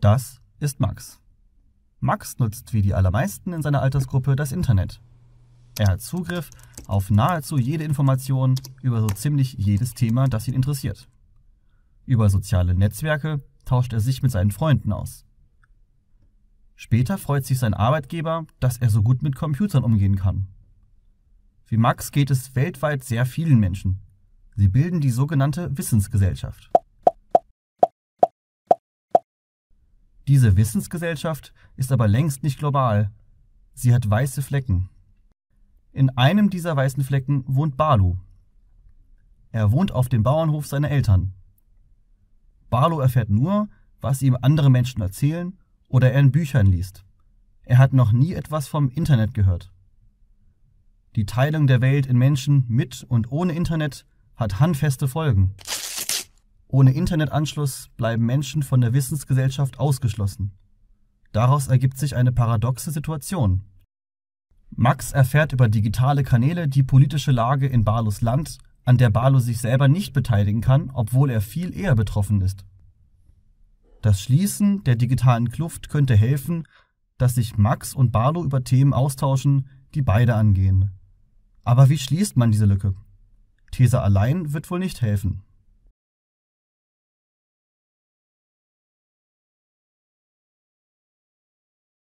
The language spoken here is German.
Das ist Max. Max nutzt wie die allermeisten in seiner Altersgruppe das Internet. Er hat Zugriff auf nahezu jede Information über so ziemlich jedes Thema, das ihn interessiert. Über soziale Netzwerke tauscht er sich mit seinen Freunden aus. Später freut sich sein Arbeitgeber, dass er so gut mit Computern umgehen kann. Wie Max geht es weltweit sehr vielen Menschen. Sie bilden die sogenannte Wissensgesellschaft. Diese Wissensgesellschaft ist aber längst nicht global. Sie hat weiße Flecken. In einem dieser weißen Flecken wohnt Balu. Er wohnt auf dem Bauernhof seiner Eltern. Barlow erfährt nur, was ihm andere Menschen erzählen oder er in Büchern liest. Er hat noch nie etwas vom Internet gehört. Die Teilung der Welt in Menschen mit und ohne Internet hat handfeste Folgen. Ohne Internetanschluss bleiben Menschen von der Wissensgesellschaft ausgeschlossen. Daraus ergibt sich eine paradoxe Situation. Max erfährt über digitale Kanäle die politische Lage in Barlos Land, an der Barlo sich selber nicht beteiligen kann, obwohl er viel eher betroffen ist. Das Schließen der digitalen Kluft könnte helfen, dass sich Max und Barlo über Themen austauschen, die beide angehen. Aber wie schließt man diese Lücke? These allein wird wohl nicht helfen.